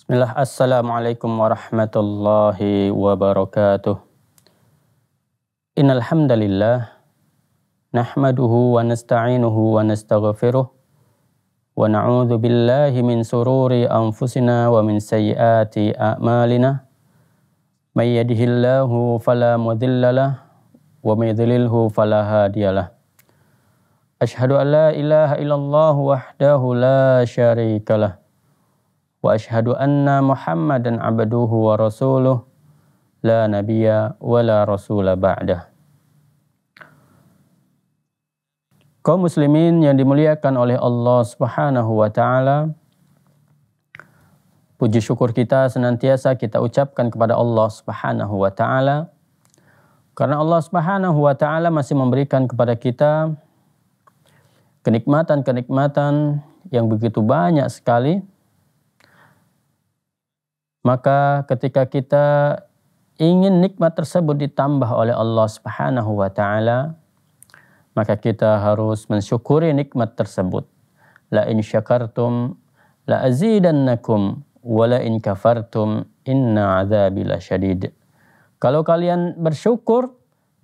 Bismillah, Assalamualaikum warahmatullahi wabarakatuh. Innalhamdalillah, nahmaduhu wa nasta'inuhu wa nastaghfiruh, wa na'udhu billahi min sururi anfusina wa min sayyati a'malina. Man yadihillahu falamudillalah, wa man falahadiyalah. Ashhadu an la ilaha illallah wahdahu la syarikalah. واشهد ان محمدا عبده ورسوله لا نبي ولا رسول بعده Kaum muslimin yang dimuliakan oleh Allah Subhanahu wa taala Puji syukur kita senantiasa kita ucapkan kepada Allah Subhanahu wa taala karena Allah Subhanahu wa taala masih memberikan kepada kita kenikmatan-kenikmatan yang begitu banyak sekali maka ketika kita ingin nikmat tersebut ditambah oleh Allah Subhanahu wa taala, maka kita harus mensyukuri nikmat tersebut. La in syakartum la azidannakum wa la in kafartum inna adzabi lasyadid. Kalau kalian bersyukur,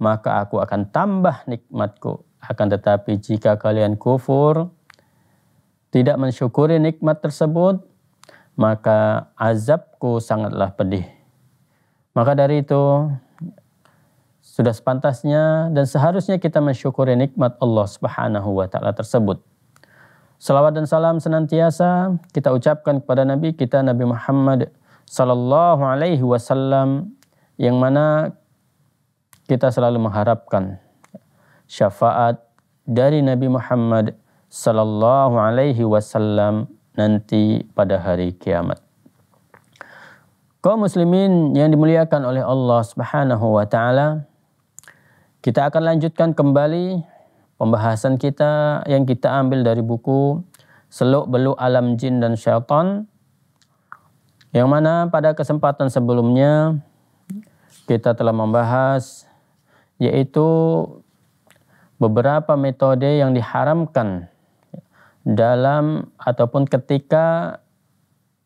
maka aku akan tambah nikmatku. Akan tetapi jika kalian kufur, tidak mensyukuri nikmat tersebut, maka azabku sangatlah pedih. Maka dari itu, sudah sepantasnya dan seharusnya kita mensyukuri nikmat Allah Subhanahu wa taala tersebut. Salawat dan salam senantiasa kita ucapkan kepada Nabi kita Nabi Muhammad sallallahu alaihi wasallam yang mana kita selalu mengharapkan syafaat dari Nabi Muhammad sallallahu alaihi wasallam nanti pada hari kiamat. Kau muslimin yang dimuliakan oleh Allah Subhanahu wa taala, kita akan lanjutkan kembali pembahasan kita yang kita ambil dari buku Seluk Beluk Alam Jin dan Syaitan yang mana pada kesempatan sebelumnya kita telah membahas yaitu beberapa metode yang diharamkan dalam ataupun ketika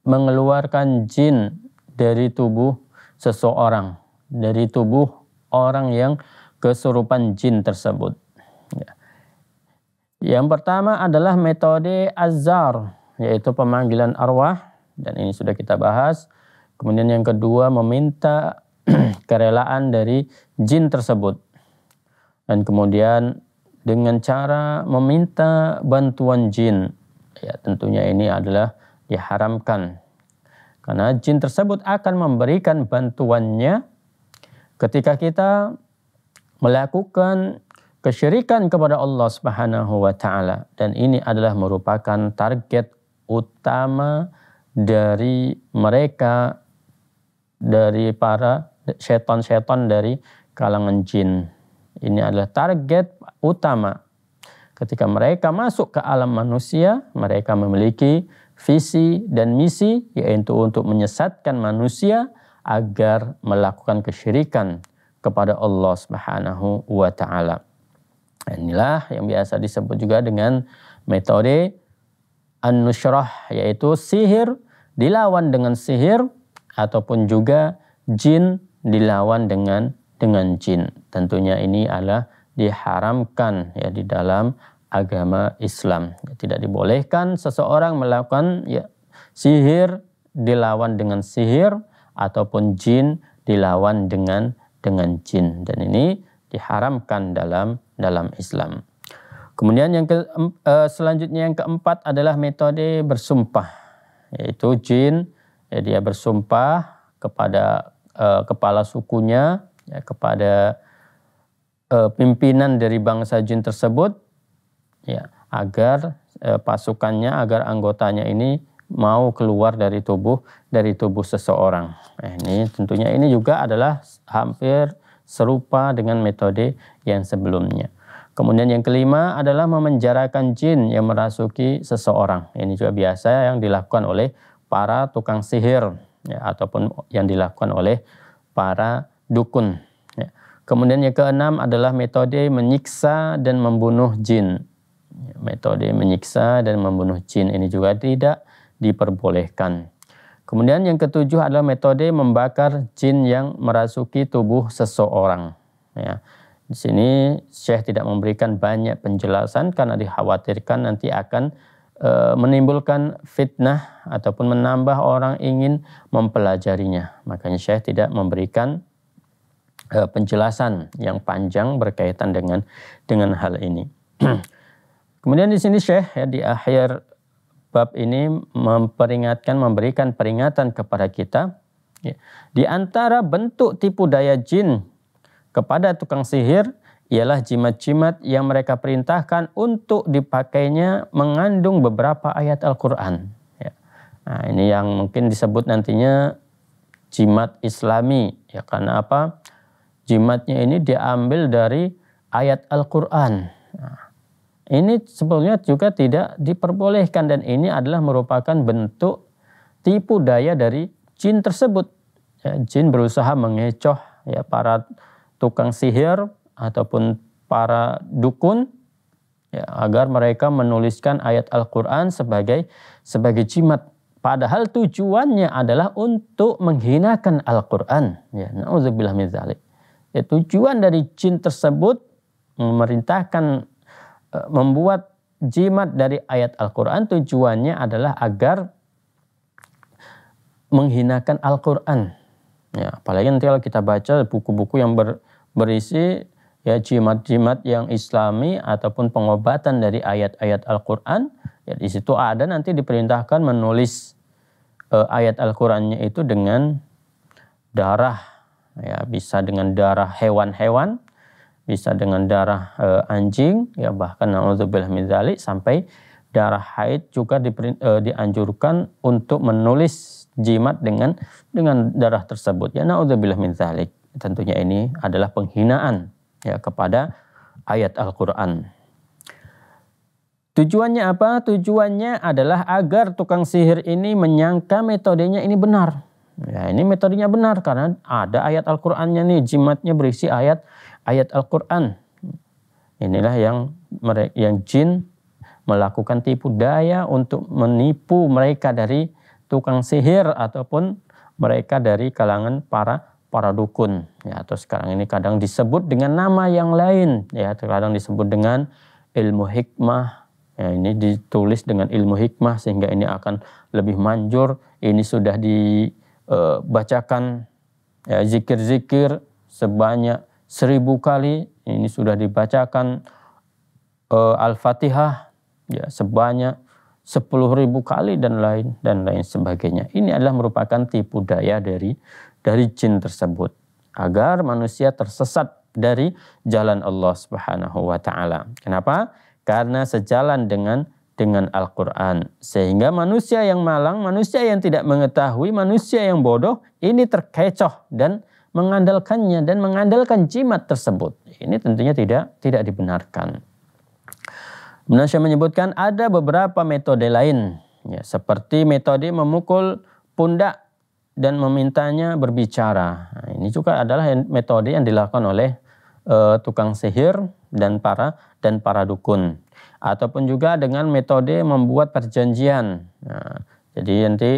mengeluarkan jin dari tubuh seseorang, dari tubuh orang yang kesurupan jin tersebut. Ya. Yang pertama adalah metode azar, yaitu pemanggilan arwah, dan ini sudah kita bahas. Kemudian yang kedua meminta kerelaan dari jin tersebut. Dan kemudian dengan cara meminta bantuan jin. Ya, tentunya ini adalah diharamkan. Karena jin tersebut akan memberikan bantuannya ketika kita melakukan kesyirikan kepada Allah Subhanahu wa taala dan ini adalah merupakan target utama dari mereka dari para setan-setan dari kalangan jin. Ini adalah target utama. Ketika mereka masuk ke alam manusia, mereka memiliki visi dan misi yaitu untuk menyesatkan manusia agar melakukan kesyirikan kepada Allah Subhanahu wa taala. Inilah yang biasa disebut juga dengan metode an yaitu sihir dilawan dengan sihir ataupun juga jin dilawan dengan dengan jin. Tentunya ini adalah diharamkan ya di dalam agama Islam. Tidak dibolehkan seseorang melakukan ya, sihir dilawan dengan sihir ataupun jin dilawan dengan dengan jin dan ini diharamkan dalam dalam Islam. Kemudian yang ke, eh, selanjutnya yang keempat adalah metode bersumpah yaitu jin ya dia bersumpah kepada uh, kepala sukunya ya, kepada uh, pimpinan dari bangsa jin tersebut ya agar uh, pasukannya agar anggotanya ini mau keluar dari tubuh dari tubuh seseorang. Nah, ini tentunya ini juga adalah hampir serupa dengan metode yang sebelumnya. Kemudian yang kelima adalah memenjarakan jin yang merasuki seseorang. Ini juga biasa yang dilakukan oleh para tukang sihir ya, ataupun yang dilakukan oleh para dukun. Ya. Kemudian yang keenam adalah metode menyiksa dan membunuh jin. Ya, metode menyiksa dan membunuh jin ini juga tidak diperbolehkan. Kemudian yang ketujuh adalah metode membakar jin yang merasuki tubuh seseorang. Ya. Di sini Syekh tidak memberikan banyak penjelasan karena dikhawatirkan nanti akan e, menimbulkan fitnah ataupun menambah orang ingin mempelajarinya. Makanya Syekh tidak memberikan Eh, penjelasan yang panjang berkaitan dengan dengan hal ini. Kemudian di sini Syekh ya di akhir bab ini memperingatkan memberikan peringatan kepada kita ya. Di antara bentuk tipu daya jin kepada tukang sihir ialah jimat-jimat yang mereka perintahkan untuk dipakainya mengandung beberapa ayat Al-Qur'an ya. Nah, ini yang mungkin disebut nantinya jimat Islami ya karena apa? jimatnya ini diambil dari ayat Al-Quran. Nah, ini sebetulnya juga tidak diperbolehkan dan ini adalah merupakan bentuk tipu daya dari jin tersebut. Ya, jin berusaha mengecoh ya para tukang sihir ataupun para dukun ya, agar mereka menuliskan ayat Al-Qur'an sebagai sebagai jimat padahal tujuannya adalah untuk menghinakan Al-Qur'an ya Na'udzubillah min zalik Ya, tujuan dari jin tersebut memerintahkan e, membuat jimat dari ayat Al-Quran tujuannya adalah agar menghinakan Al-Quran. Ya, apalagi nanti kalau kita baca buku-buku yang ber, berisi ya jimat-jimat yang islami ataupun pengobatan dari ayat-ayat Al-Quran. Ya, di situ ada nanti diperintahkan menulis eh, ayat Al-Qurannya itu dengan darah ya bisa dengan darah hewan-hewan, bisa dengan darah e, anjing, ya bahkan naudzubillah min sampai darah haid juga di, e, eh, dianjurkan untuk menulis jimat dengan dengan darah tersebut. Ya naudzubillah min zalik Tentunya ini adalah penghinaan ya kepada ayat Al-Qur'an. Tujuannya apa? Tujuannya adalah agar tukang sihir ini menyangka metodenya ini benar. Ya, ini metodenya benar karena ada ayat Al-Qur'annya nih, jimatnya berisi ayat ayat Al-Qur'an. Inilah yang yang jin melakukan tipu daya untuk menipu mereka dari tukang sihir ataupun mereka dari kalangan para para dukun ya atau sekarang ini kadang disebut dengan nama yang lain ya terkadang disebut dengan ilmu hikmah ya ini ditulis dengan ilmu hikmah sehingga ini akan lebih manjur ini sudah di Eh, bacakan zikir ya, zikir-zikir sebanyak seribu kali. Ini sudah dibacakan e, Al-Fatihah ya, sebanyak sepuluh ribu kali dan lain dan lain sebagainya. Ini adalah merupakan tipu daya dari dari jin tersebut agar manusia tersesat dari jalan Allah Subhanahu wa taala. Kenapa? Karena sejalan dengan dengan Al-Quran. Sehingga manusia yang malang, manusia yang tidak mengetahui, manusia yang bodoh ini terkecoh dan mengandalkannya dan mengandalkan jimat tersebut. Ini tentunya tidak tidak dibenarkan. Menasya menyebutkan ada beberapa metode lain ya, seperti metode memukul pundak dan memintanya berbicara. Nah, ini juga adalah metode yang dilakukan oleh uh, tukang sihir dan para dan para dukun ataupun juga dengan metode membuat perjanjian. Nah, jadi nanti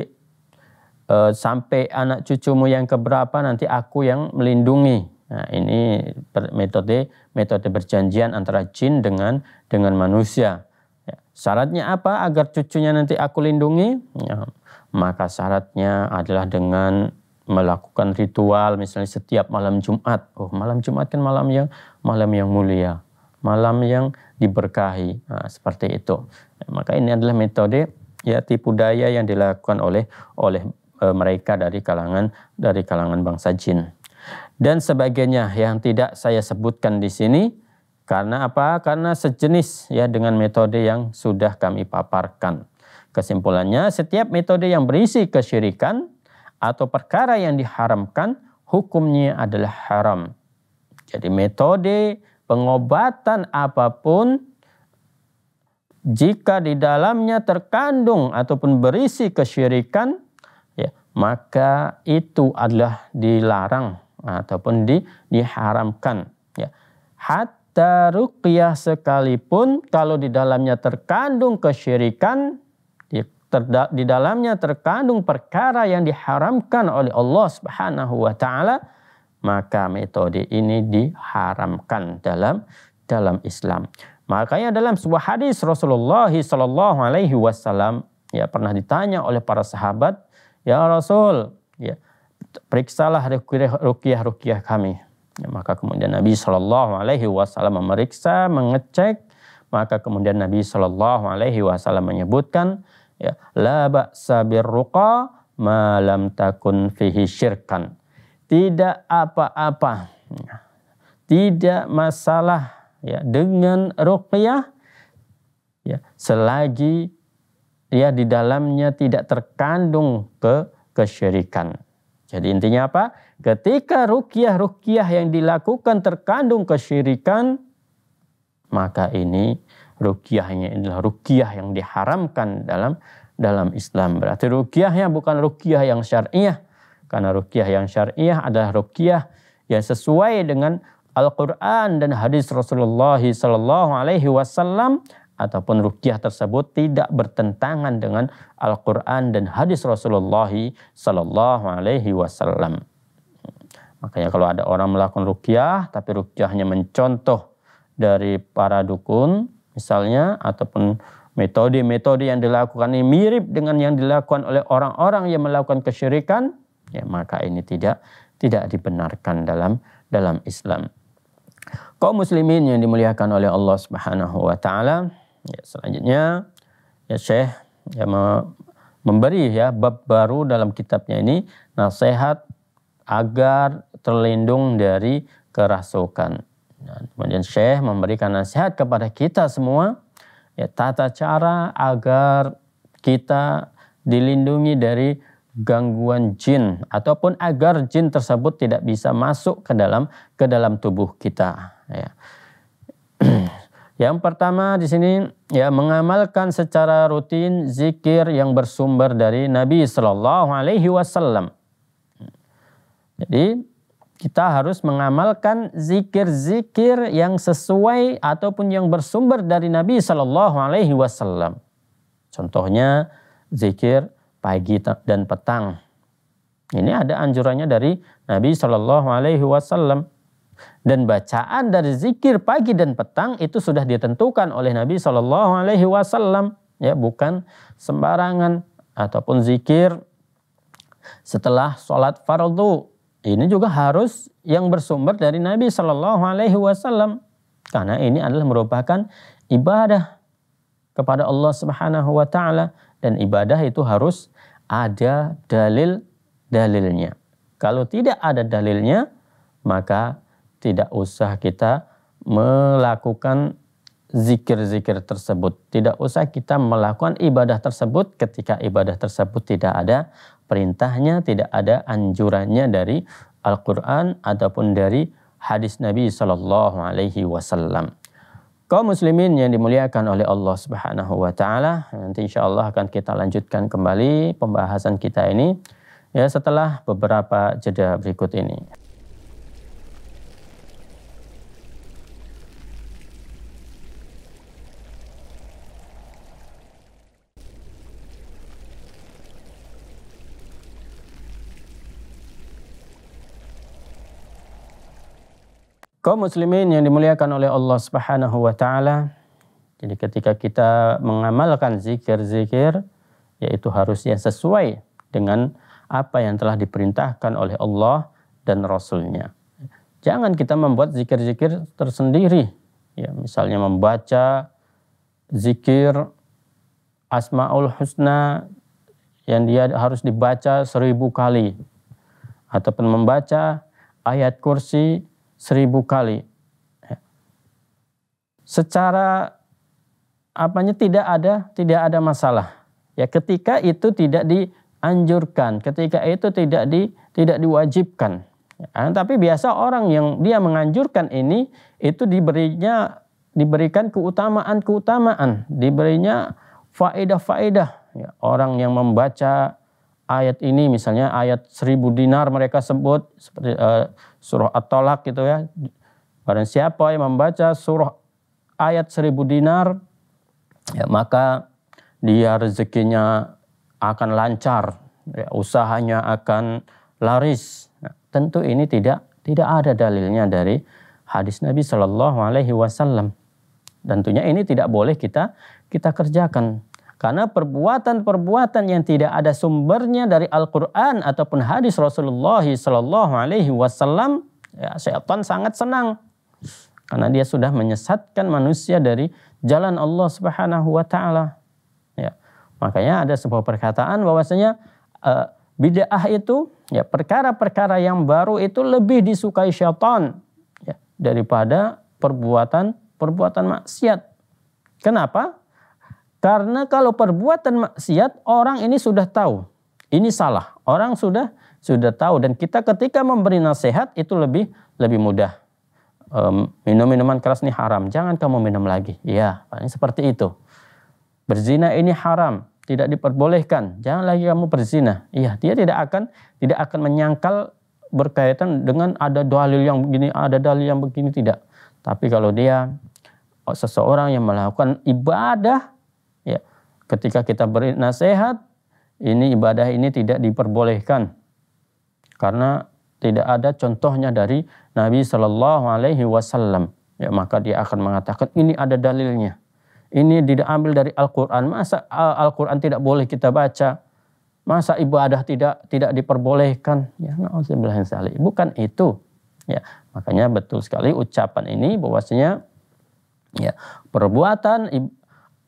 e, sampai anak cucumu yang keberapa nanti aku yang melindungi. Nah, ini per, metode metode perjanjian antara jin dengan dengan manusia. Ya, syaratnya apa agar cucunya nanti aku lindungi? Ya, maka syaratnya adalah dengan melakukan ritual misalnya setiap malam Jumat. Oh, malam Jumat kan malam yang malam yang mulia, malam yang diberkahi nah, seperti itu maka ini adalah metode ya tipu daya yang dilakukan oleh oleh e, mereka dari kalangan dari kalangan bangsa jin dan sebagainya yang tidak saya sebutkan di sini karena apa karena sejenis ya dengan metode yang sudah kami paparkan kesimpulannya setiap metode yang berisi kesyirikan atau perkara yang diharamkan hukumnya adalah haram jadi metode pengobatan apapun jika di dalamnya terkandung ataupun berisi kesyirikan ya maka itu adalah dilarang ataupun di, diharamkan ya hatta ruqyah sekalipun kalau di dalamnya terkandung kesyirikan di, terda, di dalamnya terkandung perkara yang diharamkan oleh Allah Subhanahu wa taala maka metode ini diharamkan dalam dalam Islam. Makanya dalam sebuah hadis Rasulullah Shallallahu Alaihi Wasallam ya pernah ditanya oleh para sahabat, ya Rasul, ya periksalah rukiah rukiah kami. Ya, maka kemudian Nabi Shallallahu Alaihi Wasallam memeriksa, mengecek, maka kemudian Nabi Shallallahu Alaihi Wasallam menyebutkan, ya la ba'sa birruqa ruqa malam takun fihi syirkan tidak apa-apa. Ya. Tidak masalah ya dengan ruqyah ya selagi ya di dalamnya tidak terkandung ke kesyirikan. Jadi intinya apa? Ketika ruqyah-ruqyah yang dilakukan terkandung kesyirikan maka ini ruqyahnya adalah ruqyah yang diharamkan dalam dalam Islam. Berarti ruqyahnya bukan ruqyah yang syar'iyah, karena ruqyah yang syariah adalah ruqyah yang sesuai dengan Al-Quran dan hadis Rasulullah Sallallahu Alaihi Wasallam ataupun rukyah tersebut tidak bertentangan dengan Al-Quran dan hadis Rasulullah Sallallahu Alaihi Wasallam. Makanya kalau ada orang melakukan rukyah tapi rukyahnya mencontoh dari para dukun misalnya ataupun metode-metode yang dilakukan ini mirip dengan yang dilakukan oleh orang-orang yang melakukan kesyirikan ya maka ini tidak tidak dibenarkan dalam dalam Islam. Kaum muslimin yang dimuliakan oleh Allah Subhanahu wa taala, ya selanjutnya ya Syekh ya memberi ya bab baru dalam kitabnya ini nasihat agar terlindung dari kerasukan. Nah, kemudian Syekh memberikan nasihat kepada kita semua ya tata cara agar kita dilindungi dari gangguan jin ataupun agar jin tersebut tidak bisa masuk ke dalam ke dalam tubuh kita ya. Yang pertama di sini ya mengamalkan secara rutin zikir yang bersumber dari Nabi Shallallahu alaihi wasallam. Jadi kita harus mengamalkan zikir-zikir yang sesuai ataupun yang bersumber dari Nabi Shallallahu alaihi wasallam. Contohnya zikir pagi dan petang. Ini ada anjurannya dari Nabi Shallallahu Alaihi Wasallam. Dan bacaan dari zikir pagi dan petang itu sudah ditentukan oleh Nabi Shallallahu Alaihi Wasallam, ya bukan sembarangan ataupun zikir setelah sholat fardhu Ini juga harus yang bersumber dari Nabi Shallallahu Alaihi Wasallam karena ini adalah merupakan ibadah kepada Allah Subhanahu Wa Taala dan ibadah itu harus ada dalil-dalilnya. Kalau tidak ada dalilnya, maka tidak usah kita melakukan zikir-zikir tersebut. Tidak usah kita melakukan ibadah tersebut ketika ibadah tersebut tidak ada perintahnya, tidak ada anjurannya dari Al-Quran ataupun dari hadis Nabi Sallallahu Alaihi Wasallam. Kaum muslimin yang dimuliakan oleh Allah Subhanahu wa taala, nanti insya Allah akan kita lanjutkan kembali pembahasan kita ini ya setelah beberapa jeda berikut ini. Kaum muslimin yang dimuliakan oleh Allah Subhanahu wa taala. Jadi ketika kita mengamalkan zikir-zikir yaitu harusnya sesuai dengan apa yang telah diperintahkan oleh Allah dan Rasulnya. Jangan kita membuat zikir-zikir tersendiri. Ya, misalnya membaca zikir Asma'ul Husna yang dia harus dibaca seribu kali. Ataupun membaca ayat kursi seribu kali. Ya. Secara apanya tidak ada tidak ada masalah. Ya ketika itu tidak dianjurkan, ketika itu tidak di tidak diwajibkan. Ya, tapi biasa orang yang dia menganjurkan ini itu diberinya diberikan keutamaan-keutamaan, diberinya faedah-faedah. Ya, orang yang membaca ayat ini misalnya ayat seribu dinar mereka sebut seperti uh, surah at tolak gitu ya. Barang siapa yang membaca surah ayat seribu dinar ya maka dia rezekinya akan lancar, ya, usahanya akan laris. Nah, tentu ini tidak tidak ada dalilnya dari hadis Nabi Shallallahu Alaihi Wasallam. Tentunya ini tidak boleh kita kita kerjakan karena perbuatan-perbuatan yang tidak ada sumbernya dari Al-Quran ataupun hadis Rasulullah Sallallahu Alaihi Wasallam, ya, setan sangat senang karena dia sudah menyesatkan manusia dari jalan Allah Subhanahu Wa Taala. Ya, makanya ada sebuah perkataan bahwasanya uh, bid'ah itu ya perkara-perkara yang baru itu lebih disukai syaitan ya, daripada perbuatan perbuatan maksiat. Kenapa? Karena kalau perbuatan maksiat orang ini sudah tahu ini salah. Orang sudah sudah tahu dan kita ketika memberi nasihat itu lebih lebih mudah. Um, minum minuman keras ini haram, jangan kamu minum lagi. Ya, paling seperti itu. Berzina ini haram, tidak diperbolehkan. Jangan lagi kamu berzina. Iya, dia tidak akan tidak akan menyangkal berkaitan dengan ada dalil yang begini, ada dalil yang begini tidak. Tapi kalau dia seseorang yang melakukan ibadah Ketika kita beri nasihat, ini ibadah ini tidak diperbolehkan. Karena tidak ada contohnya dari Nabi Shallallahu Alaihi Wasallam. Ya, maka dia akan mengatakan ini ada dalilnya. Ini tidak ambil dari Al-Quran. Masa uh, Al-Quran tidak boleh kita baca? Masa ibadah tidak tidak diperbolehkan? Ya, Bukan itu. Ya, makanya betul sekali ucapan ini bahwasanya ya perbuatan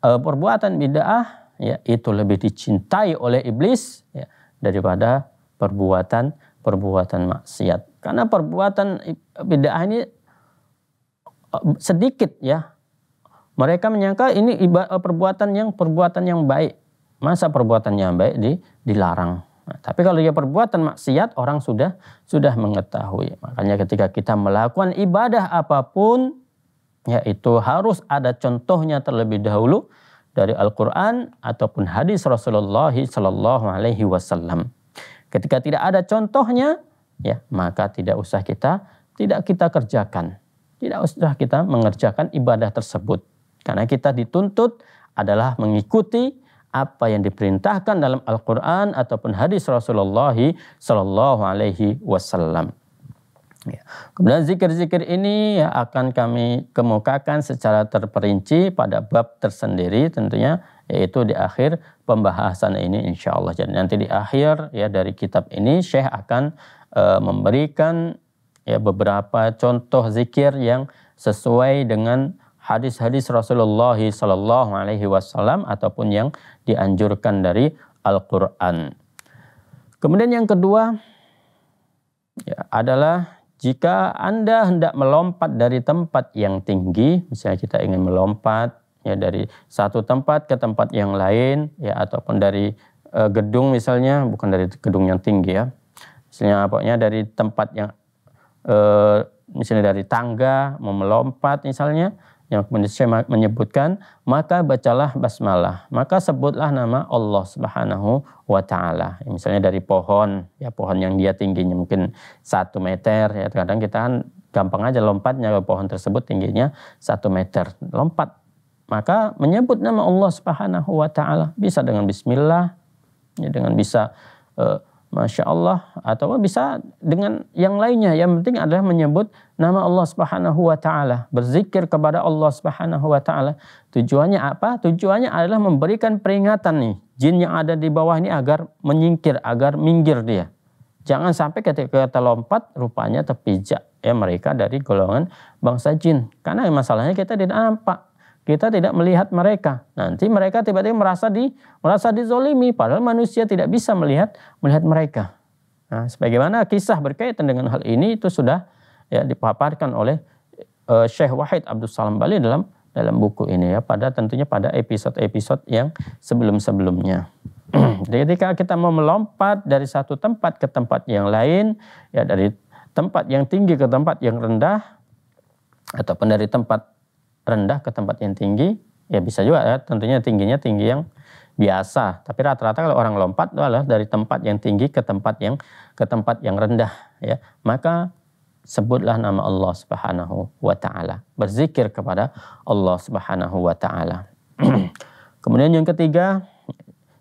Eh, perbuatan bid'ah ya itu lebih dicintai oleh iblis ya, daripada perbuatan perbuatan maksiat. Karena perbuatan bid'ah ini eh, sedikit ya. Mereka menyangka ini eh, perbuatan yang perbuatan yang baik. Masa perbuatan yang baik di, dilarang. Nah, tapi kalau dia perbuatan maksiat orang sudah sudah mengetahui. Makanya ketika kita melakukan ibadah apapun yaitu harus ada contohnya terlebih dahulu dari Al-Qur'an ataupun hadis Rasulullah sallallahu alaihi wasallam. Ketika tidak ada contohnya, ya, maka tidak usah kita tidak kita kerjakan. Tidak usah kita mengerjakan ibadah tersebut. Karena kita dituntut adalah mengikuti apa yang diperintahkan dalam Al-Qur'an ataupun hadis Rasulullah sallallahu alaihi wasallam. Ya. Kemudian zikir-zikir ini akan kami kemukakan secara terperinci pada bab tersendiri tentunya yaitu di akhir pembahasan ini insya Allah. Jadi nanti di akhir ya dari kitab ini Syekh akan e, memberikan ya beberapa contoh zikir yang sesuai dengan hadis-hadis Rasulullah Sallallahu Alaihi Wasallam ataupun yang dianjurkan dari Al-Quran. Kemudian yang kedua ya, adalah jika Anda hendak melompat dari tempat yang tinggi, misalnya kita ingin melompat ya dari satu tempat ke tempat yang lain ya ataupun dari e, gedung misalnya, bukan dari gedung yang tinggi ya. Misalnya pokoknya dari tempat yang e, misalnya dari tangga mau melompat misalnya, yang menyebutkan maka bacalah basmalah maka sebutlah nama Allah Subhanahu wa taala misalnya dari pohon ya pohon yang dia tingginya mungkin satu meter ya kadang kita kan gampang aja lompatnya ke pohon tersebut tingginya satu meter lompat maka menyebut nama Allah Subhanahu wa taala bisa dengan bismillah ya dengan bisa eh, Masya Allah atau bisa dengan yang lainnya yang penting adalah menyebut nama Allah Subhanahu wa taala berzikir kepada Allah Subhanahu wa taala tujuannya apa tujuannya adalah memberikan peringatan nih jin yang ada di bawah ini agar menyingkir agar minggir dia jangan sampai ketika kita lompat rupanya terpijak ya mereka dari golongan bangsa jin karena masalahnya kita tidak nampak kita tidak melihat mereka. Nanti mereka tiba-tiba merasa di merasa dizolimi, padahal manusia tidak bisa melihat melihat mereka. Nah, sebagaimana kisah berkaitan dengan hal ini itu sudah ya dipaparkan oleh uh, Syekh Wahid Abdul Salam Bali dalam dalam buku ini ya pada tentunya pada episode-episode yang sebelum-sebelumnya. Jadi ketika kita mau melompat dari satu tempat ke tempat yang lain, ya dari tempat yang tinggi ke tempat yang rendah ataupun dari tempat rendah ke tempat yang tinggi, ya bisa juga ya, tentunya tingginya tinggi yang biasa. Tapi rata-rata kalau orang lompat adalah dari tempat yang tinggi ke tempat yang ke tempat yang rendah ya. Maka sebutlah nama Allah Subhanahu wa taala. Berzikir kepada Allah Subhanahu wa taala. Kemudian yang ketiga,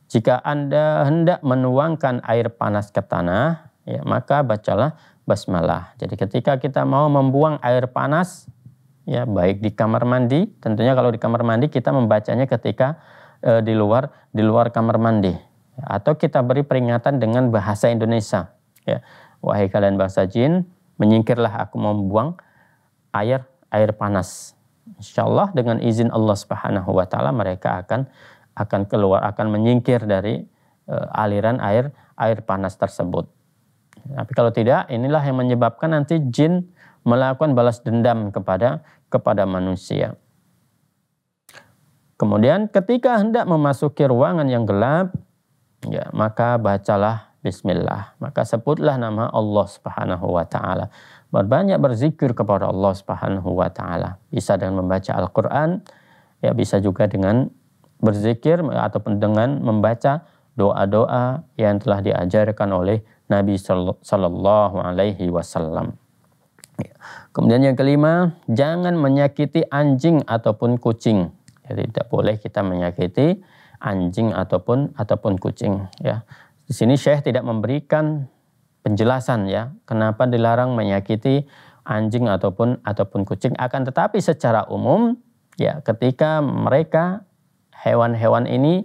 jika Anda hendak menuangkan air panas ke tanah, ya, maka bacalah basmalah. Jadi ketika kita mau membuang air panas, ya baik di kamar mandi tentunya kalau di kamar mandi kita membacanya ketika e, di luar di luar kamar mandi atau kita beri peringatan dengan bahasa Indonesia ya wahai kalian bangsa jin menyingkirlah aku membuang air air panas insyaallah dengan izin Allah Subhanahu wa taala mereka akan akan keluar akan menyingkir dari e, aliran air air panas tersebut tapi kalau tidak inilah yang menyebabkan nanti jin melakukan balas dendam kepada kepada manusia. Kemudian ketika hendak memasuki ruangan yang gelap, ya maka bacalah bismillah, maka sebutlah nama Allah Subhanahu wa taala. Berbanyak berzikir kepada Allah Subhanahu wa taala. Bisa dengan membaca Al-Qur'an, ya bisa juga dengan berzikir ataupun dengan membaca doa-doa yang telah diajarkan oleh Nabi Shallallahu alaihi wasallam. Iya. Kemudian yang kelima, jangan menyakiti anjing ataupun kucing. Jadi tidak boleh kita menyakiti anjing ataupun ataupun kucing. Ya, di sini Syekh tidak memberikan penjelasan ya kenapa dilarang menyakiti anjing ataupun ataupun kucing. Akan tetapi secara umum ya ketika mereka hewan-hewan ini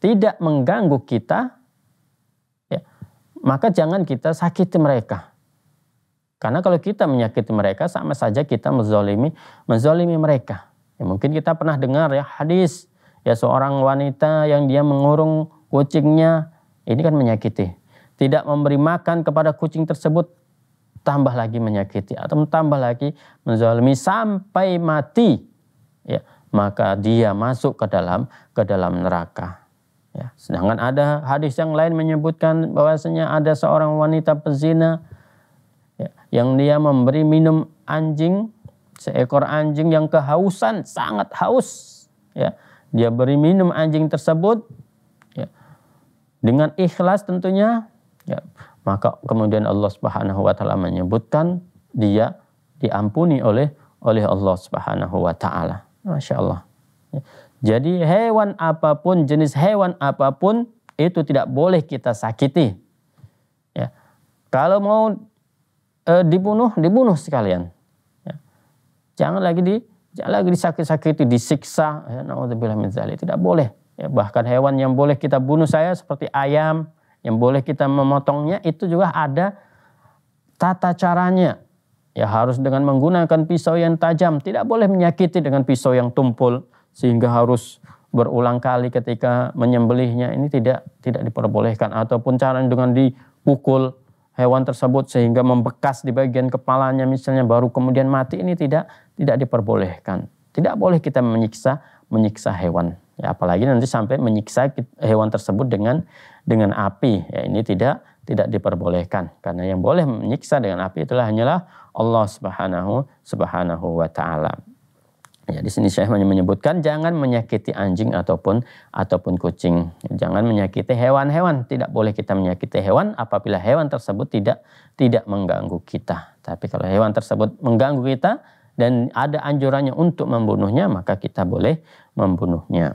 tidak mengganggu kita, ya, maka jangan kita sakiti mereka karena kalau kita menyakiti mereka sama saja kita menzolimi, menzolimi mereka. Ya, mungkin kita pernah dengar ya hadis ya seorang wanita yang dia mengurung kucingnya ini kan menyakiti. Tidak memberi makan kepada kucing tersebut tambah lagi menyakiti atau tambah lagi menzolimi sampai mati. Ya, maka dia masuk ke dalam ke dalam neraka. Ya, sedangkan ada hadis yang lain menyebutkan bahwasanya ada seorang wanita pezina yang dia memberi minum anjing seekor anjing yang kehausan sangat haus ya dia beri minum anjing tersebut ya dengan ikhlas tentunya ya maka kemudian Allah Subhanahu wa taala menyebutkan dia diampuni oleh oleh Allah Subhanahu wa taala. Masya Allah. Ya. Jadi hewan apapun, jenis hewan apapun itu tidak boleh kita sakiti. Ya. Kalau mau e, dibunuh, dibunuh sekalian. Ya. Jangan lagi di jangan lagi disakit-sakiti, disiksa. Ya, Tidak boleh. Ya, bahkan hewan yang boleh kita bunuh saya seperti ayam, yang boleh kita memotongnya itu juga ada tata caranya. Ya harus dengan menggunakan pisau yang tajam, tidak boleh menyakiti dengan pisau yang tumpul sehingga harus berulang kali ketika menyembelihnya ini tidak tidak diperbolehkan ataupun cara dengan dipukul hewan tersebut sehingga membekas di bagian kepalanya misalnya baru kemudian mati ini tidak tidak diperbolehkan. Tidak boleh kita menyiksa menyiksa hewan. Ya, apalagi nanti sampai menyiksa hewan tersebut dengan dengan api. Ya, ini tidak tidak diperbolehkan karena yang boleh menyiksa dengan api itulah hanyalah Allah Subhanahu Subhanahu wa taala. Ya, di sini Syekh menyebutkan jangan menyakiti anjing ataupun ataupun kucing. Jangan menyakiti hewan-hewan. Tidak boleh kita menyakiti hewan apabila hewan tersebut tidak tidak mengganggu kita. Tapi kalau hewan tersebut mengganggu kita dan ada anjurannya untuk membunuhnya, maka kita boleh membunuhnya.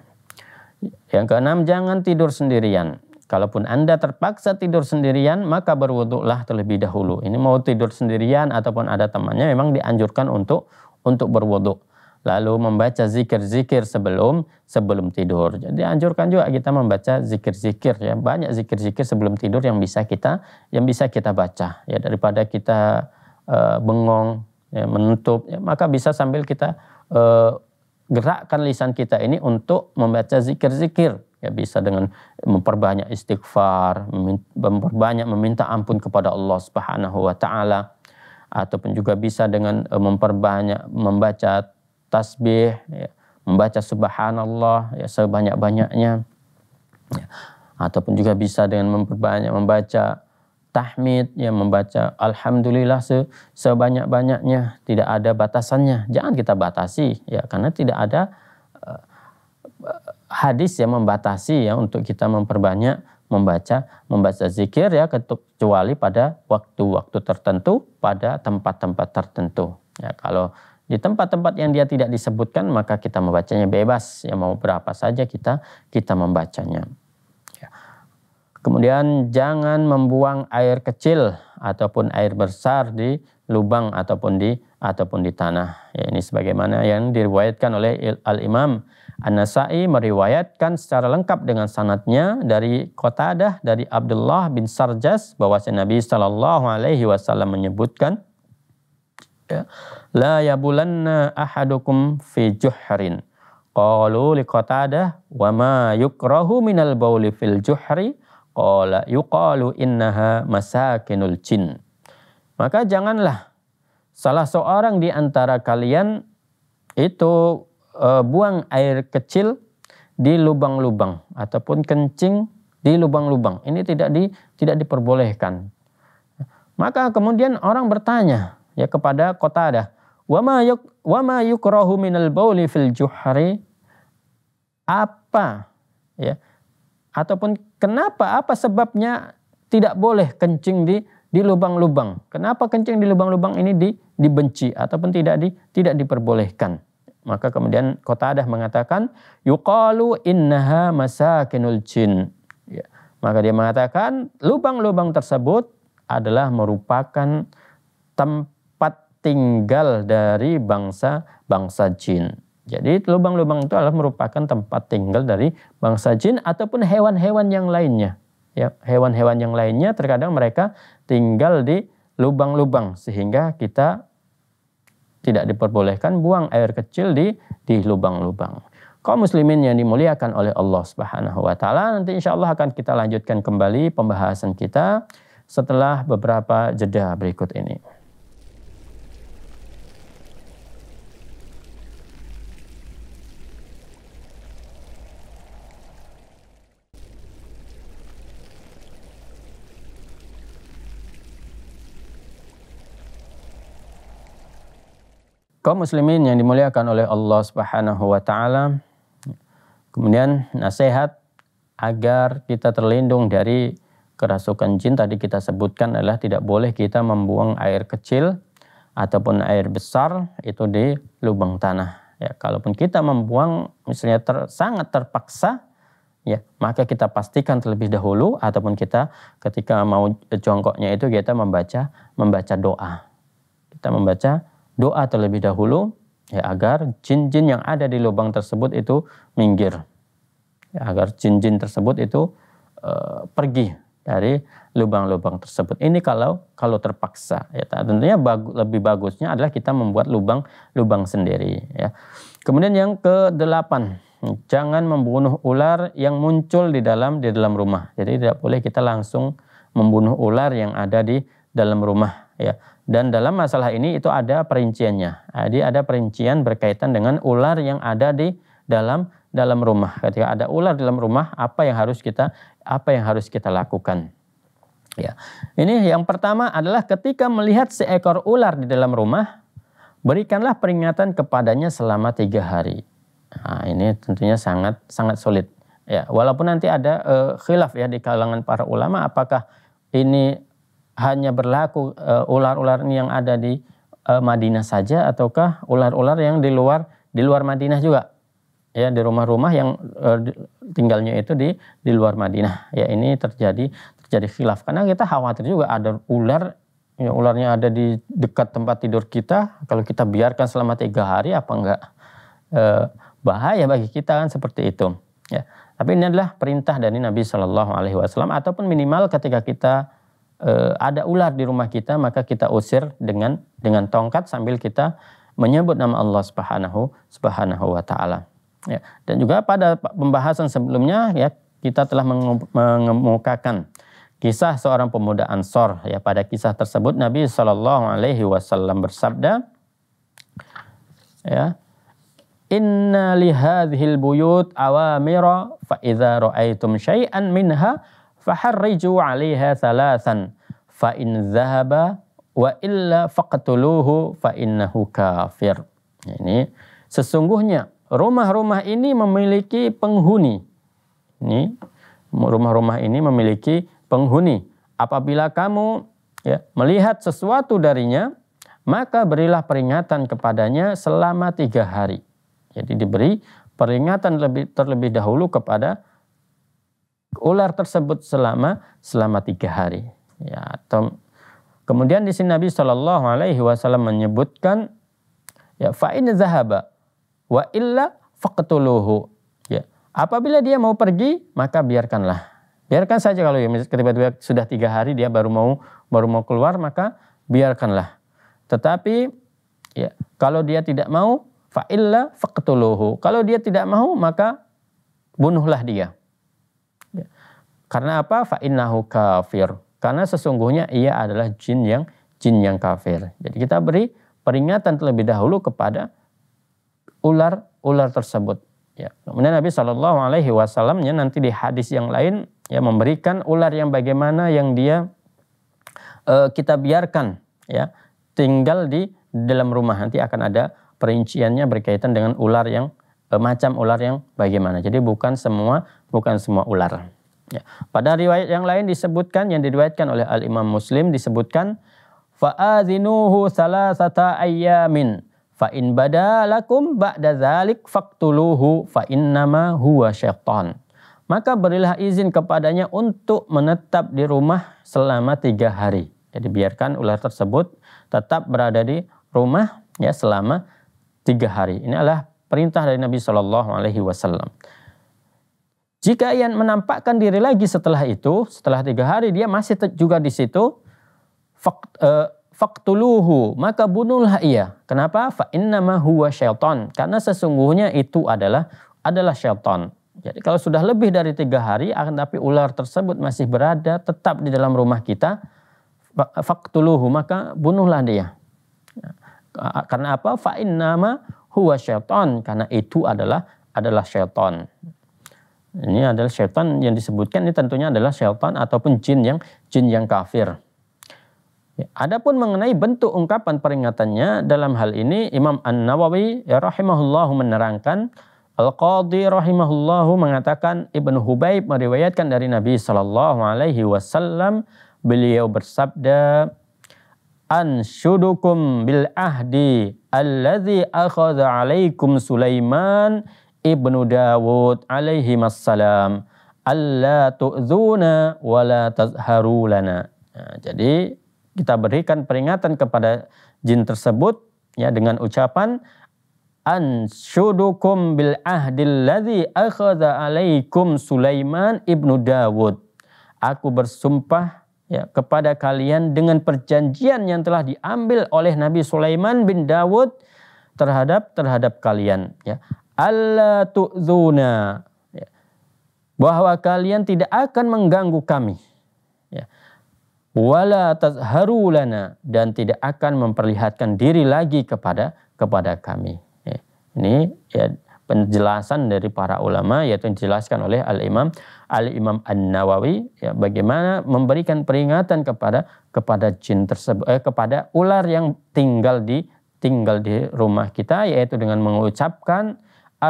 Yang keenam, jangan tidur sendirian. Kalaupun Anda terpaksa tidur sendirian, maka berwuduklah terlebih dahulu. Ini mau tidur sendirian ataupun ada temannya memang dianjurkan untuk untuk berwuduk lalu membaca zikir-zikir sebelum sebelum tidur. Jadi anjurkan juga kita membaca zikir-zikir ya. Banyak zikir-zikir sebelum tidur yang bisa kita yang bisa kita baca ya daripada kita e, bengong ya, menutup ya, maka bisa sambil kita e, gerakkan lisan kita ini untuk membaca zikir-zikir ya bisa dengan memperbanyak istighfar, memperbanyak meminta ampun kepada Allah Subhanahu wa taala ataupun juga bisa dengan eh, memperbanyak membaca tasbih, ya, membaca subhanallah ya sebanyak-banyaknya. Ya, ataupun juga bisa dengan memperbanyak membaca tahmid, ya membaca alhamdulillah se sebanyak-banyaknya, tidak ada batasannya. Jangan kita batasi ya karena tidak ada uh, hadis yang membatasi ya untuk kita memperbanyak membaca membaca zikir ya kecuali pada waktu-waktu tertentu pada tempat-tempat tertentu ya kalau di tempat-tempat yang dia tidak disebutkan maka kita membacanya bebas. yang mau berapa saja kita kita membacanya. Ya. Kemudian jangan membuang air kecil ataupun air besar di lubang ataupun di ataupun di tanah. Ya, ini sebagaimana yang diriwayatkan oleh Al Imam An-Nasa'i meriwayatkan secara lengkap dengan sanatnya dari kotadah dari Abdullah bin Sarjas bahwa Nabi saw menyebutkan ya. La yabulanna ahadukum fi juhrin. Qalu liqatadah wa ma yukrahu minal bauli fil juhri. Qala yuqalu innaha masakinul jin. Maka janganlah salah seorang di antara kalian itu e, buang air kecil di lubang-lubang ataupun kencing di lubang-lubang. Ini tidak di tidak diperbolehkan. Maka kemudian orang bertanya, ya kepada kota ada wama yuk wama minal bauli fil juhri apa ya ataupun kenapa apa sebabnya tidak boleh kencing di di lubang-lubang. Kenapa kencing di lubang-lubang ini di, dibenci ataupun tidak di tidak diperbolehkan? Maka kemudian kota ada mengatakan yuqalu innaha masakinul jin. Ya. Maka dia mengatakan lubang-lubang tersebut adalah merupakan tempat tinggal dari bangsa-bangsa jin. Jadi lubang-lubang itu adalah merupakan tempat tinggal dari bangsa jin ataupun hewan-hewan yang lainnya. Ya, hewan-hewan yang lainnya terkadang mereka tinggal di lubang-lubang sehingga kita tidak diperbolehkan buang air kecil di di lubang-lubang. Kaum muslimin yang dimuliakan oleh Allah Subhanahu wa taala, nanti insya Allah akan kita lanjutkan kembali pembahasan kita setelah beberapa jeda berikut ini. kaum muslimin yang dimuliakan oleh Allah Subhanahu wa taala. Kemudian nasihat agar kita terlindung dari kerasukan jin tadi kita sebutkan adalah tidak boleh kita membuang air kecil ataupun air besar itu di lubang tanah. Ya, kalaupun kita membuang misalnya ter, sangat terpaksa ya, maka kita pastikan terlebih dahulu ataupun kita ketika mau jongkoknya itu kita membaca membaca doa. Kita membaca doa terlebih dahulu ya agar jin-jin yang ada di lubang tersebut itu minggir. Ya, agar jin-jin tersebut itu e, pergi dari lubang-lubang tersebut. Ini kalau kalau terpaksa ya tentunya bagu, lebih bagusnya adalah kita membuat lubang-lubang sendiri ya. Kemudian yang ke delapan jangan membunuh ular yang muncul di dalam di dalam rumah. Jadi tidak boleh kita langsung membunuh ular yang ada di dalam rumah ya. Dan dalam masalah ini itu ada perinciannya. Nah, jadi ada perincian berkaitan dengan ular yang ada di dalam dalam rumah. Ketika ada ular dalam rumah, apa yang harus kita apa yang harus kita lakukan? Ya. Ini yang pertama adalah ketika melihat seekor ular di dalam rumah, berikanlah peringatan kepadanya selama tiga hari. Nah, ini tentunya sangat sangat sulit. Ya, walaupun nanti ada uh, khilaf ya di kalangan para ulama apakah ini hanya berlaku eh, ular-ular uh, yang ada di uh, Madinah saja ataukah ular-ular yang di luar di luar Madinah juga? Ya, di rumah-rumah yang uh, tinggalnya itu di di luar Madinah. Ya, ini terjadi terjadi khilaf karena kita khawatir juga ada ular ya ularnya ada di dekat tempat tidur kita kalau kita biarkan selama tiga hari apa enggak uh, bahaya bagi kita kan seperti itu ya tapi ini adalah perintah dari Nabi Shallallahu Alaihi Wasallam ataupun minimal ketika kita e, ada ular di rumah kita maka kita usir dengan dengan tongkat sambil kita menyebut nama Allah Subhanahu Subhanahu wa taala. Ya. Dan juga pada pembahasan sebelumnya ya kita telah mengemukakan kisah seorang pemuda Ansor ya pada kisah tersebut Nabi Shallallahu alaihi wasallam bersabda ya Inna li buyut awamira fa idza ra'aytum syai'an minha فحرجوا عليها ثلاثا فإن ذهب وإلا فقتلوه فإنه كافر fa Ini sesungguhnya rumah-rumah ini memiliki penghuni. Ini rumah-rumah ini memiliki penghuni. Apabila kamu ya, melihat sesuatu darinya, maka berilah peringatan kepadanya selama tiga hari. Jadi diberi peringatan lebih, terlebih dahulu kepada ular tersebut selama selama tiga hari. Ya, atau, kemudian di sini Nabi Shallallahu Alaihi Wasallam menyebutkan ya fa'in zahaba wa illa faqtuluhu. Ya, apabila dia mau pergi maka biarkanlah. Biarkan saja kalau ya tiba-tiba sudah tiga hari dia baru mau baru mau keluar maka biarkanlah. Tetapi ya kalau dia tidak mau fa'illa faqtuluhu. Kalau dia tidak mau maka bunuhlah dia. Karena apa? Fa'innahu kafir. Karena sesungguhnya ia adalah jin yang jin yang kafir. Jadi kita beri peringatan terlebih dahulu kepada ular-ular tersebut. Ya. Kemudian Nabi Shallallahu Alaihi Wasallamnya nanti di hadis yang lain ya memberikan ular yang bagaimana yang dia uh, kita biarkan ya tinggal di dalam rumah nanti akan ada perinciannya berkaitan dengan ular yang uh, macam ular yang bagaimana. Jadi bukan semua bukan semua ular. Ya. Pada riwayat yang lain disebutkan yang diriwayatkan oleh Al Imam Muslim disebutkan fa'adhinuhu salasata ayyamin fa in badalakum ba'da dzalik faqtuluhu fa innama huwa syaitan. Maka berilah izin kepadanya untuk menetap di rumah selama tiga hari. Jadi biarkan ular tersebut tetap berada di rumah ya selama tiga hari. Ini adalah perintah dari Nabi Shallallahu Alaihi Wasallam. Jika ia menampakkan diri lagi setelah itu, setelah tiga hari dia masih juga di situ, eh, faktuluhu maka bunuhlah ia. Kenapa? Fa innama huwa syaiton. Karena sesungguhnya itu adalah adalah syaiton. Jadi kalau sudah lebih dari tiga hari, akan tapi ular tersebut masih berada tetap di dalam rumah kita, faktuluhu maka bunuhlah dia. Nah, karena apa? Fa innama huwa syaiton. Karena itu adalah adalah syaiton. Ini adalah setan yang disebutkan ini tentunya adalah setan ataupun jin yang jin yang kafir. Ya, adapun mengenai bentuk ungkapan peringatannya dalam hal ini Imam An-Nawawi ya rahimahullahu menerangkan al Qadi rahimahullahu mengatakan Ibnu Hubaib meriwayatkan dari Nabi Shallallahu alaihi wasallam beliau bersabda shudukum bil ahdi alladhi akhadha alaikum Sulaiman Ibnu Dawud alaihi wassalam alla tu'zuna wa la tazharu lana. Nah, jadi kita berikan peringatan kepada jin tersebut ya dengan ucapan anshudukum bil ahdil ladzi akhadha alaikum Sulaiman ibnu Dawud. Aku bersumpah ya kepada kalian dengan perjanjian yang telah diambil oleh Nabi Sulaiman bin Dawud terhadap terhadap kalian ya Allah tu'zuna ya. bahwa kalian tidak akan mengganggu kami ya. wala tazharu dan tidak akan memperlihatkan diri lagi kepada kepada kami ya. ini ya penjelasan dari para ulama yaitu dijelaskan oleh al-Imam al-Imam An-Nawawi ya, bagaimana memberikan peringatan kepada kepada jin tersebut eh, kepada ular yang tinggal di tinggal di rumah kita yaitu dengan mengucapkan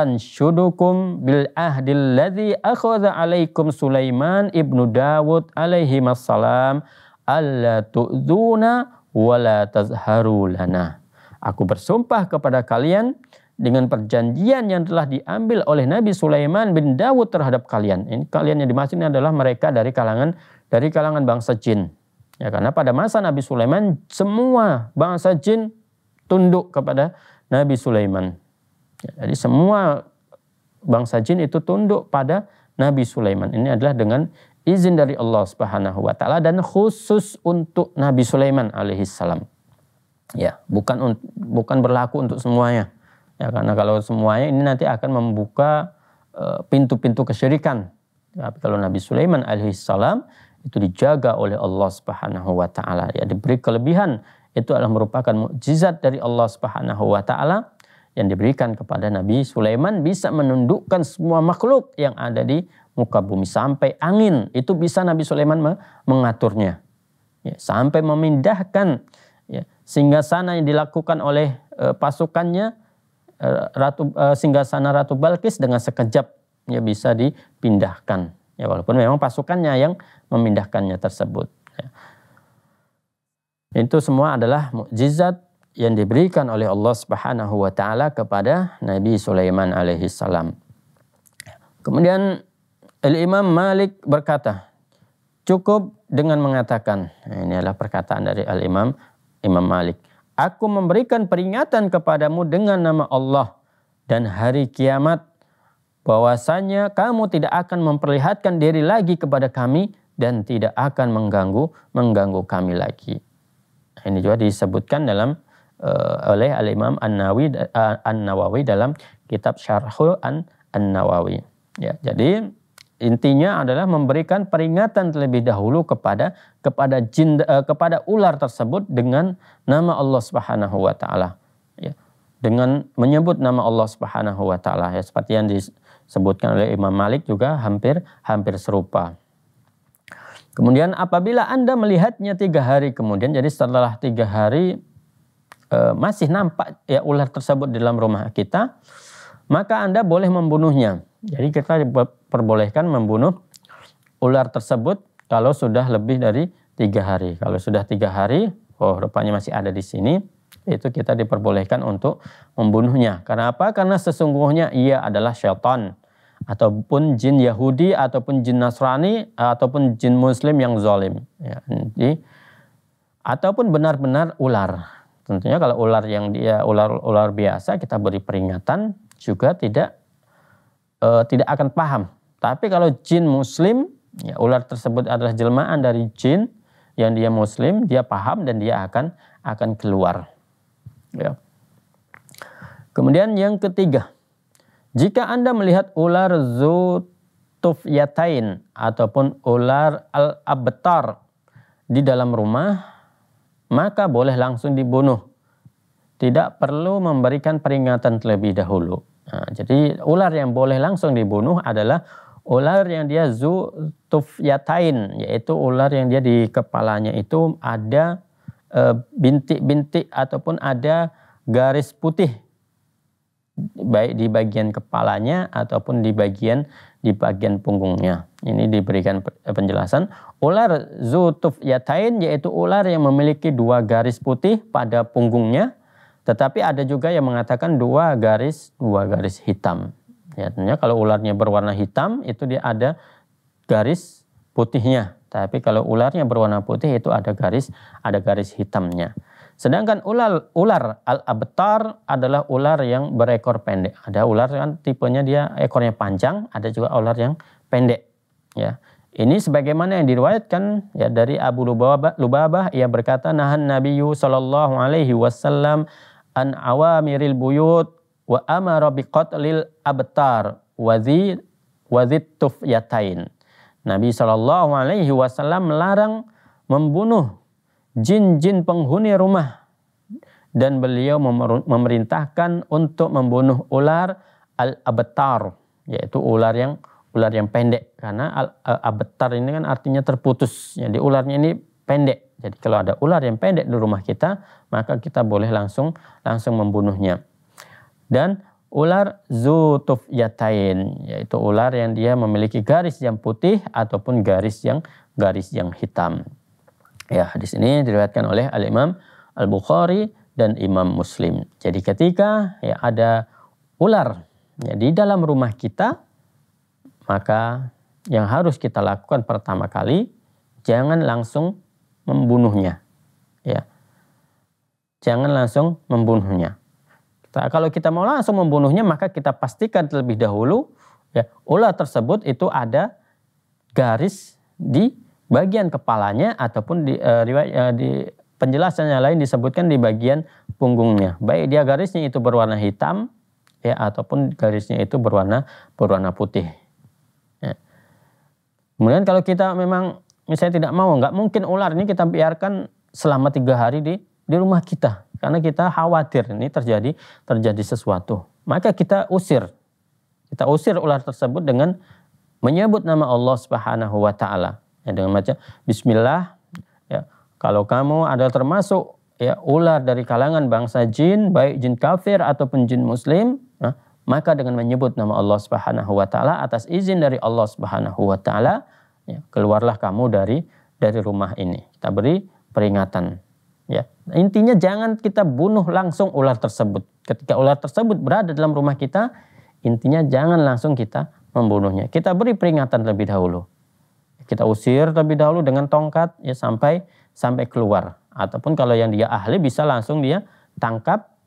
anshudukum bil ahdil ladzi akhadha alaikum Sulaiman ibnu Dawud alaihi wassalam alla tu'dzuna wa la tazharu lana. Aku bersumpah kepada kalian dengan perjanjian yang telah diambil oleh Nabi Sulaiman bin Dawud terhadap kalian. Ini kalian yang dimaksud ini adalah mereka dari kalangan dari kalangan bangsa jin. Ya karena pada masa Nabi Sulaiman semua bangsa jin tunduk kepada Nabi Sulaiman. Jadi semua bangsa jin itu tunduk pada Nabi Sulaiman. Ini adalah dengan izin dari Allah Subhanahu wa taala dan khusus untuk Nabi Sulaiman alaihi salam. Ya, bukan bukan berlaku untuk semuanya. Ya, karena kalau semuanya ini nanti akan membuka eh, pintu-pintu uh, kesyirikan. Tapi kalau Nabi Sulaiman alaihi salam itu dijaga oleh Allah Subhanahu wa taala. Ya diberi kelebihan itu adalah merupakan mukjizat dari Allah Subhanahu wa taala yang diberikan kepada Nabi Sulaiman bisa menundukkan semua makhluk yang ada di muka bumi sampai angin itu bisa Nabi Sulaiman mengaturnya ya, sampai memindahkan ya, sehingga sana yang dilakukan oleh e, pasukannya e, ratu e, sehingga sana Ratu Balkis dengan sekejap ya bisa dipindahkan ya walaupun memang pasukannya yang memindahkannya tersebut ya. itu semua adalah mukjizat yang diberikan oleh Allah Subhanahu wa taala kepada Nabi Sulaiman alaihi salam. Kemudian Al-Imam Malik berkata, cukup dengan mengatakan, nah ini adalah perkataan dari Al-Imam Imam Malik, aku memberikan peringatan kepadamu dengan nama Allah dan hari kiamat bahwasanya kamu tidak akan memperlihatkan diri lagi kepada kami dan tidak akan mengganggu mengganggu kami lagi. Nah, ini juga disebutkan dalam uh, oleh Al Imam An-Nawawi uh, eh, An-Nawawi dalam kitab Syarhul An An-Nawawi. Ya, jadi intinya adalah memberikan peringatan terlebih dahulu kepada kepada jin uh, kepada ular tersebut dengan nama Allah Subhanahu wa taala. Ya. Dengan menyebut nama Allah Subhanahu wa taala ya seperti yang disebutkan oleh Imam Malik juga hampir hampir serupa. Kemudian apabila Anda melihatnya tiga hari kemudian, jadi setelah tiga hari Eh, masih nampak ya ular tersebut di dalam rumah kita, maka Anda boleh membunuhnya. Jadi kita diperbolehkan membunuh ular tersebut kalau sudah lebih dari tiga hari. Kalau sudah tiga hari, oh rupanya masih ada di sini, itu kita diperbolehkan untuk membunuhnya. Karena apa? Karena sesungguhnya ia adalah syaitan ataupun jin Yahudi ataupun jin Nasrani ataupun jin Muslim yang zalim. Ya, jadi, ataupun benar-benar ular. Tentunya kalau ular yang dia ular-ular biasa kita beri peringatan juga tidak e, tidak akan paham. Tapi kalau jin muslim, ya ular tersebut adalah jelmaan dari jin yang dia muslim, dia paham dan dia akan akan keluar. Ya. Kemudian yang ketiga, jika Anda melihat ular zutufyatain ataupun ular al-abtar di dalam rumah, maka boleh langsung dibunuh. Tidak perlu memberikan peringatan terlebih dahulu. Nah, jadi ular yang boleh langsung dibunuh adalah ular yang dia zu tufyatain, yaitu ular yang dia di kepalanya itu ada e, bintik-bintik ataupun ada garis putih baik di bagian kepalanya ataupun di bagian di bagian punggungnya. Ini diberikan penjelasan. Ular yatain yaitu ular yang memiliki dua garis putih pada punggungnya. Tetapi ada juga yang mengatakan dua garis, dua garis hitam. Ya, tentunya kalau ularnya berwarna hitam itu dia ada garis putihnya. Tapi kalau ularnya berwarna putih itu ada garis, ada garis hitamnya. Sedangkan ular ular al-abtar adalah ular yang berekor pendek. Ada ular kan tipenya dia ekornya panjang, ada juga ular yang pendek. Ya. Ini sebagaimana yang diriwayatkan ya dari Abu Lubabah, Lubabah ia berkata nahan Nabiyyu sallallahu alaihi wasallam an awamiril buyut wa amara biqatlil abtar wa wazit tufyatain. Nabi Shallallahu alaihi wasallam melarang membunuh jin-jin penghuni rumah dan beliau memerintahkan untuk membunuh ular al-abtar yaitu ular yang ular yang pendek karena abetar ini kan artinya terputus. Jadi ularnya ini pendek. Jadi kalau ada ular yang pendek di rumah kita, maka kita boleh langsung langsung membunuhnya. Dan ular zutuf yatain, yaitu ular yang dia memiliki garis yang putih ataupun garis yang garis yang hitam. Ya, di sini diriwayatkan oleh Al Imam Al Bukhari dan Imam Muslim. Jadi ketika ya ada ular ya, di dalam rumah kita, maka yang harus kita lakukan pertama kali jangan langsung membunuhnya. Ya. Jangan langsung membunuhnya. Kita, kalau kita mau langsung membunuhnya maka kita pastikan terlebih dahulu ya ular tersebut itu ada garis di bagian kepalanya ataupun di, uh, riwayat, uh, di penjelasan yang lain disebutkan di bagian punggungnya. Baik dia garisnya itu berwarna hitam ya ataupun garisnya itu berwarna berwarna putih Kemudian kalau kita memang misalnya tidak mau, nggak mungkin ular ini kita biarkan selama tiga hari di di rumah kita karena kita khawatir ini terjadi terjadi sesuatu. Maka kita usir, kita usir ular tersebut dengan menyebut nama Allah Subhanahu Wa Taala ya, dengan macam Bismillah. Ya, kalau kamu ada termasuk ya ular dari kalangan bangsa jin, baik jin kafir ataupun jin muslim, maka dengan menyebut nama Allah Subhanahu wa taala atas izin dari Allah Subhanahu wa taala ya, keluarlah kamu dari dari rumah ini. Kita beri peringatan ya. Intinya jangan kita bunuh langsung ular tersebut. Ketika ular tersebut berada dalam rumah kita, intinya jangan langsung kita membunuhnya. Kita beri peringatan lebih dahulu. Kita usir terlebih dahulu dengan tongkat ya sampai sampai keluar. Ataupun kalau yang dia ahli bisa langsung dia tangkap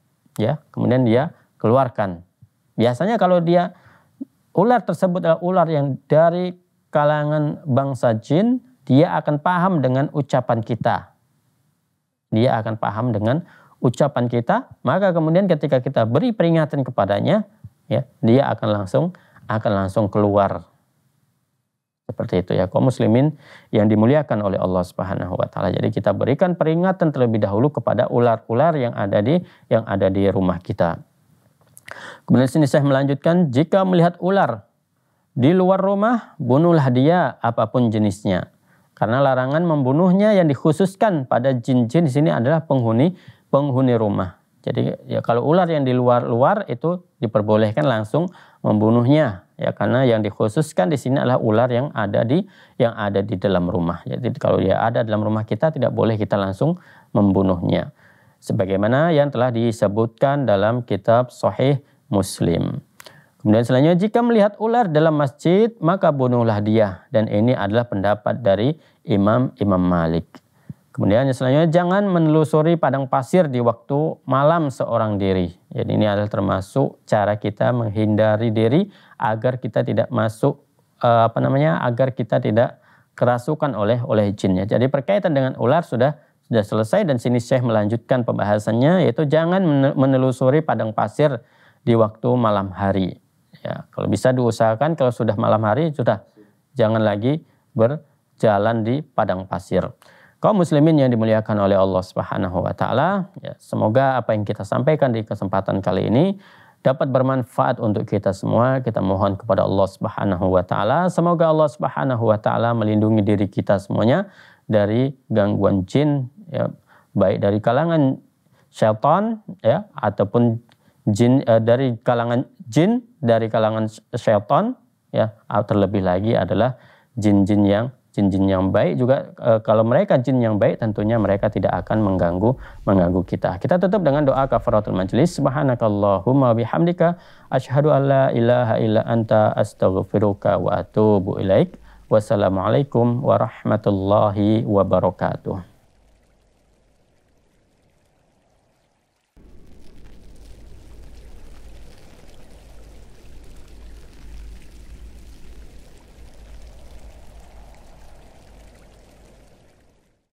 ya, kemudian dia keluarkan Biasanya kalau dia ular tersebut adalah ular yang dari kalangan bangsa jin, dia akan paham dengan ucapan kita. Dia akan paham dengan ucapan kita, maka kemudian ketika kita beri peringatan kepadanya, ya, dia akan langsung akan langsung keluar. Seperti itu ya kaum muslimin yang dimuliakan oleh Allah Subhanahu wa taala. Jadi kita berikan peringatan terlebih dahulu kepada ular-ular yang ada di yang ada di rumah kita. Kemudian sini saya melanjutkan, jika melihat ular di luar rumah, bunuhlah dia apapun jenisnya. Karena larangan membunuhnya yang dikhususkan pada jin-jin di sini adalah penghuni penghuni rumah. Jadi ya kalau ular yang di luar-luar itu diperbolehkan langsung membunuhnya ya karena yang dikhususkan di sini adalah ular yang ada di yang ada di dalam rumah. Jadi kalau dia ada dalam rumah kita tidak boleh kita langsung membunuhnya sebagaimana yang telah disebutkan dalam kitab Sahih Muslim. Kemudian selanjutnya jika melihat ular dalam masjid maka bunuhlah dia dan ini adalah pendapat dari Imam Imam Malik. Kemudian yang selanjutnya jangan menelusuri padang pasir di waktu malam seorang diri. Jadi ini adalah termasuk cara kita menghindari diri agar kita tidak masuk eh, apa namanya agar kita tidak kerasukan oleh oleh jinnya. Jadi berkaitan dengan ular sudah sudah selesai dan sini Syekh melanjutkan pembahasannya yaitu jangan menelusuri padang pasir di waktu malam hari. Ya, kalau bisa diusahakan kalau sudah malam hari sudah jangan lagi berjalan di padang pasir. Kaum muslimin yang dimuliakan oleh Allah Subhanahu wa taala, ya, semoga apa yang kita sampaikan di kesempatan kali ini dapat bermanfaat untuk kita semua. Kita mohon kepada Allah Subhanahu wa taala, semoga Allah Subhanahu wa taala melindungi diri kita semuanya dari gangguan jin ya baik dari kalangan syaitan ya ataupun jin eh, dari kalangan jin dari kalangan syaitan ya terlebih lagi adalah jin-jin yang jin-jin yang baik juga e, kalau mereka jin yang baik tentunya mereka tidak akan mengganggu mengganggu kita. Kita tutup dengan doa kafaratul majelis. Subhanakallahumma bihamdika asyhadu alla ilaha illa anta astaghfiruka wa atubu ilaik. Wassalamualaikum warahmatullahi wabarakatuh.